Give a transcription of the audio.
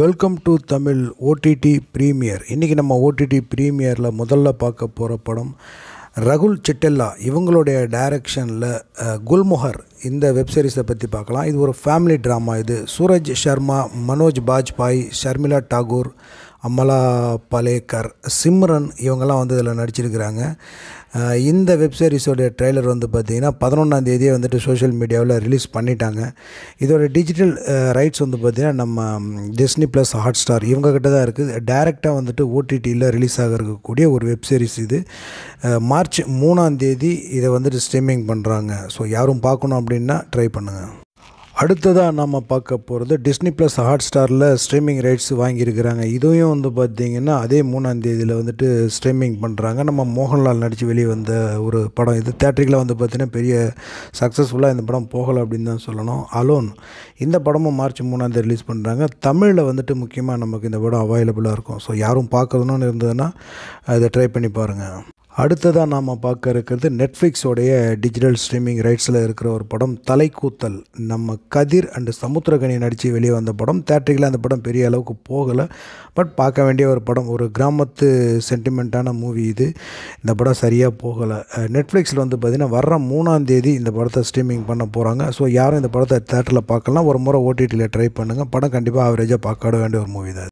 welcome to Tamil OTT premiere இன்றைக்கி நம்ம OTT ப்ரீமியரில் முதல்ல பார்க்க போகிற படம் ரகுல் சிட்டெல்லா இவங்களுடைய டைரக்ஷனில் குல்முஹர் இந்த வெப்சீரிஸை பற்றி பார்க்கலாம் இது ஒரு ஃபேமிலி ட்ராமா இது சூரஜ் ஷர்மா மனோஜ் பாஜ்பாய் ஷர்மிளா டாகூர் அமலா பலேக்கர் சிம்ரன் இவங்கெல்லாம் வந்து இதில் நடிச்சிருக்கிறாங்க இந்த வெப் சீரிஸோடைய ட்ரெய்லர் வந்து பார்த்திங்கன்னா பதினொன்றாந்தேதியே வந்துட்டு சோஷியல் மீடியாவில் ரிலீஸ் பண்ணிட்டாங்க இதோட டிஜிட்டல் ரைட்ஸ் வந்து பார்த்திங்கன்னா நம்ம டிஸ்னி ப்ளஸ் ஹாட் ஸ்டார் இவங்கக்கிட்ட தான் இருக்குது டேரெக்டாக வந்துட்டு ஓடிடியில் ரிலீஸ் ஆக இருக்கக்கூடிய ஒரு வெப் சீரிஸ் இது மார்ச் தேதி இதை வந்துட்டு ஸ்ட்ரீமிங் பண்ணுறாங்க ஸோ யாரும் பார்க்கணும் அப்படின்னா ட்ரை பண்ணுங்கள் அடுத்ததாக நம்ம பார்க்க போகிறது டிஸ்னி ப்ளஸ் ஹாட் ஸ்டாரில் ஸ்ட்ரீமிங் ரைட்ஸ் வாங்கியிருக்கிறாங்க இதுவும் வந்து பார்த்திங்கன்னா அதே மூணாந்தேதியில் வந்துட்டு ஸ்ட்ரீமிங் பண்ணுறாங்க நம்ம மோகன்லால் நடித்து வெளியே வந்த ஒரு படம் இது தேட்டரிக்கில் வந்து பார்த்திங்கன்னா பெரிய சக்ஸஸ்ஃபுல்லாக இந்த படம் போகலை அப்படின்னு தான் சொல்லணும் அலோன் இந்த படமும் மார்ச் மூணாந்தேதி ரிலீஸ் பண்ணுறாங்க தமிழில் வந்துட்டு முக்கியமாக நமக்கு இந்த படம் அவைலபிளாக இருக்கும் ஸோ யாரும் பார்க்கணுன்னு இருந்ததுன்னா அதை ட்ரை பண்ணி பாருங்கள் அடுத்ததாக நாம் பார்க்க இருக்கிறது நெட்ஃப்ளிக்ஸோடைய டிஜிட்டல் ஸ்ட்ரீமிங் ரைட்ஸில் இருக்கிற ஒரு படம் தலைக்கூத்தல் நம்ம கதிர் அண்டு சமுத்திரகனி நடித்து வெளியே வந்த படம் தேட்டரிக்கில் அந்த படம் பெரிய அளவுக்கு போகலை பட் பார்க்க வேண்டிய ஒரு படம் ஒரு கிராமத்து சென்டிமெண்ட்டான மூவி இது இந்த படம் சரியாக போகலை நெட்ஃப்ளிக்ஸில் வந்து பார்த்திங்கன்னா வர்ற மூணாம் தேதி இந்த படத்தை ஸ்ட்ரீமிங் பண்ண போகிறாங்க ஸோ யாரும் இந்த படத்தை தேட்டரில் பார்க்கலாம் ஒரு முறை ஓடிடியில் ட்ரை பண்ணுங்கள் படம் கண்டிப்பாக ஆவரேஜாக பார்க்க வேண்டிய ஒரு மூவி தான்